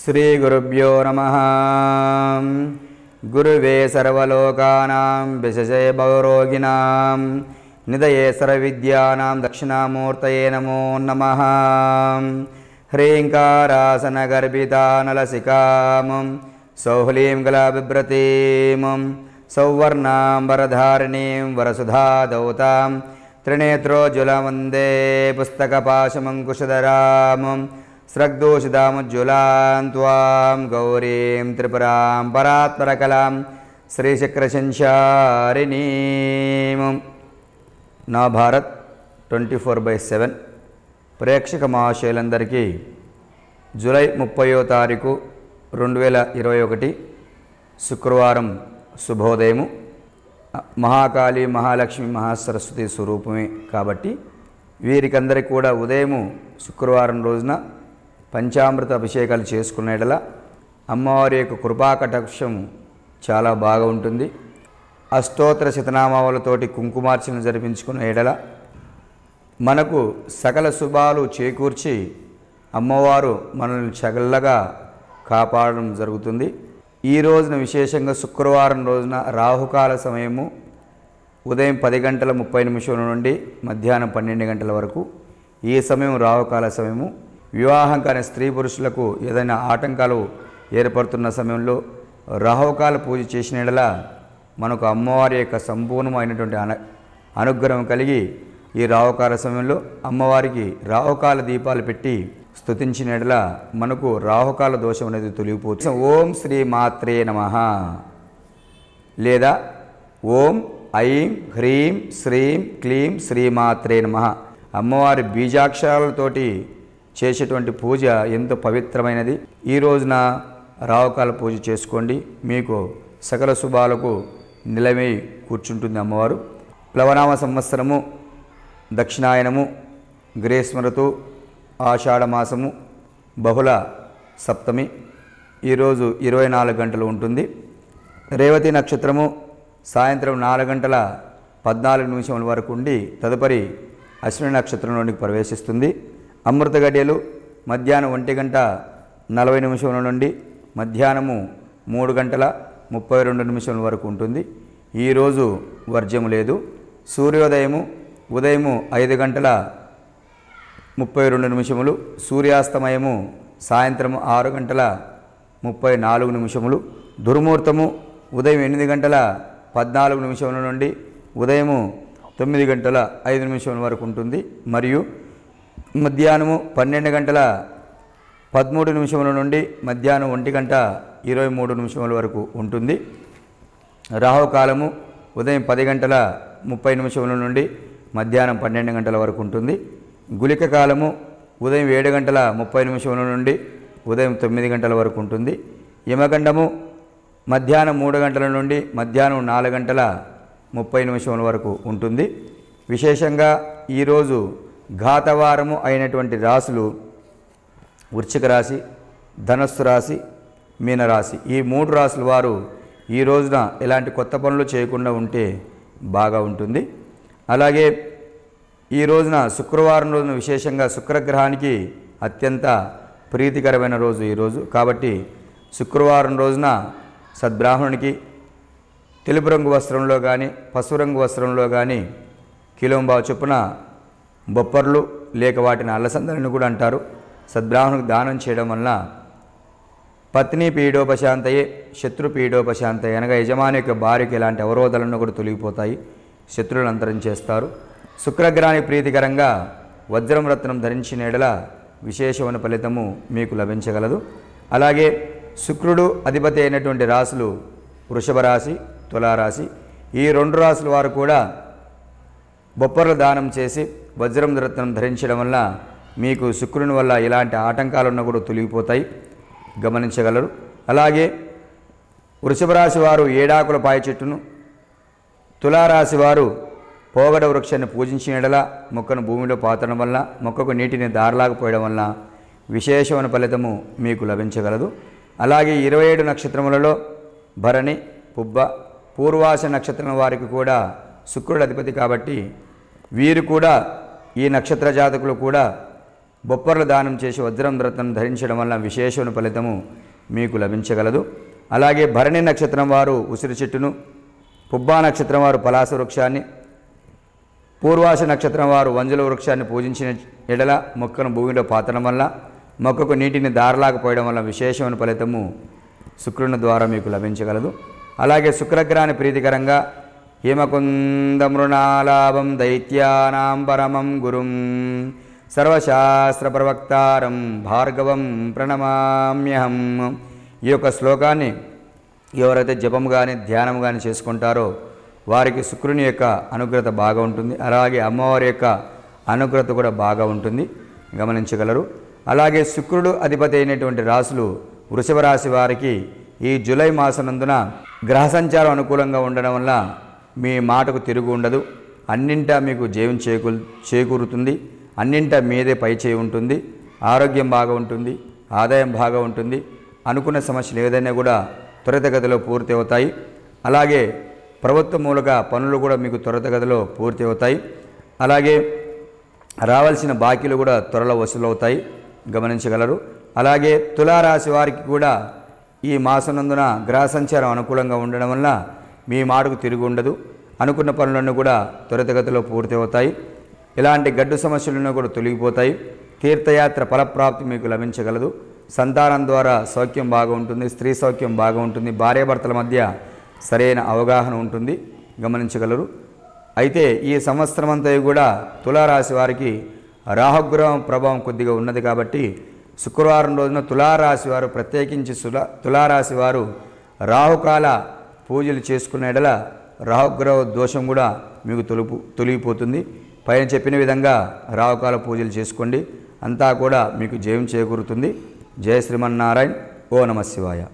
श्रीगुरुभ्यो नमः गुरुवे सर्वलोकानां विशजयभवरोगिणां निदये सर्वविद्यानां दक्षिणामूर्तये नमो नमः ह्रीङ्कारासनगर्भितानलसिकामं सौह्लीं गलाविव्रतीमं सौवर्णां वरधारिणीं वरसुधादौतां दौतां त्रिनेत्रोज्ज्वलं पुस्तकपाशमङ्कुशधरामम् स्रग्दोषितामुज्ज्वलां त्वां గౌరీం త్రిపురాం పరాత్మరకలాం శ్రీచక్రశంశారిణీము నా Bharat twenty four by seven ప్రేక్షక మహాశయులందరికీ జూలై ముప్పయో తారీఖు రెండు వేల ఇరవై ఒకటి శుక్రవారం శుభోదయము మహాకాళి మహాలక్ష్మి మహాసరస్వతి స్వరూపమే కాబట్టి వీరికందరికీ కూడా ఉదయము శుక్రవారం రోజున పంచామృత అభిషేకాలు చేసుకునేటలా అమ్మవారి యొక్క కృపాకటాక్షం చాలా బాగా ఉంటుంది అష్టోత్తర శతనామావలతోటి కుంకుమార్చన జరిపించుకున్న ఎడల మనకు సకల శుభాలు చేకూర్చి అమ్మవారు మనల్ని చగల్లగా కాపాడడం జరుగుతుంది ఈ రోజున విశేషంగా శుక్రవారం రోజున రాహుకాల సమయము ఉదయం పది గంటల ముప్పై నిమిషం నుండి మధ్యాహ్నం పన్నెండు గంటల వరకు ఈ సమయం రాహుకాల సమయము వివాహం కాని స్త్రీ పురుషులకు ఏదైనా ఆటంకాలు ఏర్పడుతున్న సమయంలో రాహుకాల పూజ చేసిన ఎడలా మనకు అమ్మవారి యొక్క సంపూర్ణమైనటువంటి అన అనుగ్రహం కలిగి ఈ రాహుకాల సమయంలో అమ్మవారికి రాహుకాల దీపాలు పెట్టి స్తుతించిన ఎడల మనకు రాహుకాల దోషం అనేది తొలిగిపోతుంది ఓం శ్రీ మాత్రే నమ లేదా ఓం ఐం హ్రీం శ్రీం క్లీం శ్రీమాత్రే నమ అమ్మవారి బీజాక్షరాలతోటి చేసేటువంటి పూజ ఎంతో పవిత్రమైనది ఈ రోజున రావకాల పూజ చేసుకోండి మీకు సకల శుభాలకు నిలమై కూర్చుంటుంది అమ్మవారు ప్లవనామ సంవత్సరము దక్షిణాయనము గ్రేస్మరతు ఆషాఢమాసము బహుళ సప్తమి ఈరోజు ఇరవై నాలుగు గంటలు ఉంటుంది రేవతి నక్షత్రము సాయంత్రం నాలుగు గంటల పద్నాలుగు నిమిషముల వరకు ఉండి తదుపరి అశ్విని నక్షత్రంలోనికి ప్రవేశిస్తుంది అమృత గడియలు మధ్యాహ్నం ఒంటి గంట నలభై నిమిషముల నుండి మధ్యాహ్నము మూడు గంటల ముప్పై రెండు నిమిషముల వరకు ఉంటుంది ఈరోజు వర్జము లేదు సూర్యోదయము ఉదయము ఐదు గంటల ముప్పై రెండు నిమిషములు సూర్యాస్తమయము సాయంత్రం ఆరు గంటల ముప్పై నాలుగు నిమిషములు దుర్ముహూర్తము ఉదయం ఎనిమిది గంటల పద్నాలుగు నిమిషముల నుండి ఉదయము తొమ్మిది గంటల ఐదు నిమిషముల వరకు ఉంటుంది మరియు మధ్యాహ్నము పన్నెండు గంటల పదమూడు నిమిషముల నుండి మధ్యాహ్నం ఒంటి గంట ఇరవై మూడు నిమిషముల వరకు ఉంటుంది రాహుకాలము ఉదయం పది గంటల ముప్పై నిమిషముల నుండి మధ్యాహ్నం పన్నెండు గంటల వరకు ఉంటుంది గులిక కాలము ఉదయం ఏడు గంటల ముప్పై నిమిషముల నుండి ఉదయం తొమ్మిది గంటల వరకు ఉంటుంది యమగండము మధ్యాహ్నం మూడు గంటల నుండి మధ్యాహ్నం నాలుగు గంటల ముప్పై నిమిషముల వరకు ఉంటుంది విశేషంగా ఈరోజు ఘాతవారము అయినటువంటి రాశులు వృశ్చిక రాశి ధనస్సు రాశి మీనరాశి ఈ మూడు రాసుల వారు ఈ రోజున ఇలాంటి కొత్త పనులు చేయకుండా ఉంటే బాగా ఉంటుంది అలాగే ఈ రోజున శుక్రవారం రోజున విశేషంగా శుక్రగ్రహానికి అత్యంత ప్రీతికరమైన రోజు ఈరోజు కాబట్టి శుక్రవారం రోజున సద్బ్రాహ్మణునికి తెలుపు రంగు వస్త్రంలో కానీ పసుపు రంగు వస్త్రంలో కానీ కిలోంబావు చొప్పున బొప్పర్లు లేక వాటిని అలసందలను కూడా అంటారు సద్బ్రాహ్మణుకు దానం చేయడం వలన పత్ని పీడోపశాంతయే శత్రు పీడోపశాంతయే అనగా యజమాని యొక్క భార్యకి ఎలాంటి అవరోధాలను కూడా తొలగిపోతాయి శత్రువులను అంతరం చేస్తారు శుక్రగ్రహానికి ప్రీతికరంగా వజ్రం రత్నం ధరించిన ఎడల విశేషమైన ఫలితము మీకు లభించగలదు అలాగే శుక్రుడు అధిపతి అయినటువంటి రాశులు వృషభ రాశి తులారాశి ఈ రెండు రాశుల వారు కూడా బొప్పర్లు దానం చేసి వజ్రం రత్నం ధరించడం వల్ల మీకు శుక్రుని వల్ల ఇలాంటి ఉన్నా కూడా తొలగిపోతాయి గమనించగలరు అలాగే వృషభ రాశి వారు ఏడాకుల పాయ చెట్టును తులారాశి వారు పోగడ వృక్షాన్ని పూజించిన ఎడల మొక్కను భూమిలో పాతడం వల్ల మొక్కకు నీటిని దారలాగపోయడం వల్ల విశేషమైన ఫలితము మీకు లభించగలదు అలాగే ఇరవై ఏడు నక్షత్రములలో భరణి పుబ్బ పూర్వాస నక్షత్రం వారికి కూడా శుక్రుడు అధిపతి కాబట్టి వీరు కూడా ఈ నక్షత్ర జాతకులు కూడా బొప్పర్లు దానం చేసి వజ్రం రత్నం ధరించడం వల్ల విశేషమైన ఫలితము మీకు లభించగలదు అలాగే భరణి నక్షత్రం వారు ఉసిరి చెట్టును పుబ్బా నక్షత్రం వారు పలాస వృక్షాన్ని పూర్వాస నక్షత్రం వారు వంజల వృక్షాన్ని పూజించిన ఎడల మొక్కను భూమిలో పాతడం వల్ల మొక్కకు నీటిని దారలాకపోయడం వల్ల విశేషమైన ఫలితము శుక్రుని ద్వారా మీకు లభించగలదు అలాగే శుక్రగ్రహాన్ని ప్రీతికరంగా హిమకుందమృణాలాభం దైత్యానా పరమం గురుం సర్వశాస్త్రప్రవక్తారం భార్గవం ప్రణమామ్యహం ఈ యొక్క శ్లోకాన్ని ఎవరైతే జపం కానీ ధ్యానం కానీ చేసుకుంటారో వారికి శుక్రుని యొక్క అనుగ్రత బాగా ఉంటుంది అలాగే అమ్మవారి యొక్క అనుగ్రత కూడా బాగా ఉంటుంది గమనించగలరు అలాగే శుక్రుడు అధిపతి అయినటువంటి రాశులు వృషభ రాశి వారికి ఈ జూలై మాసనందున గ్రహ సంచారం అనుకూలంగా ఉండడం వల్ల మీ మాటకు తిరుగు ఉండదు అన్నింటా మీకు జీవం చేకూ చేకూరుతుంది అన్నింటా మీదే పై చేయి ఉంటుంది ఆరోగ్యం బాగా ఉంటుంది ఆదాయం బాగా ఉంటుంది అనుకున్న సమస్యలు ఏదైనా కూడా త్వరితగతిలో పూర్తి అవుతాయి అలాగే ప్రభుత్వ మూలక పనులు కూడా మీకు త్వరితగతిలో పూర్తి అవుతాయి అలాగే రావాల్సిన బాకీలు కూడా త్వరలో వసూలవుతాయి గమనించగలరు అలాగే తులారాశి వారికి కూడా ఈ నందున గ్రహ సంచారం అనుకూలంగా ఉండడం వల్ల మీ మాటకు తిరిగి ఉండదు అనుకున్న పనులన్నీ కూడా త్వరితగతిలో పూర్తి అవుతాయి ఇలాంటి గడ్డు సమస్యలన్నీ కూడా తొలగిపోతాయి తీర్థయాత్ర ఫలప్రాప్తి మీకు లభించగలదు సంతానం ద్వారా సౌఖ్యం బాగా ఉంటుంది స్త్రీ సౌఖ్యం బాగా ఉంటుంది భార్యాభర్తల మధ్య సరైన అవగాహన ఉంటుంది గమనించగలరు అయితే ఈ సంవత్సరం అంతా కూడా తులారాశి వారికి రాహుగ్రహం ప్రభావం కొద్దిగా ఉన్నది కాబట్టి శుక్రవారం రోజున తులారాశి వారు ప్రత్యేకించి తులారాశి వారు రాహుకాల పూజలు చేసుకున్న ఎడల రాహుగ్రహ దోషం కూడా మీకు తొలుపు తొలగిపోతుంది పైన చెప్పిన విధంగా రాహుకాల పూజలు చేసుకోండి అంతా కూడా మీకు జయం చేకూరుతుంది జయ శ్రీమన్నారాయణ ఓ నమ శివాయ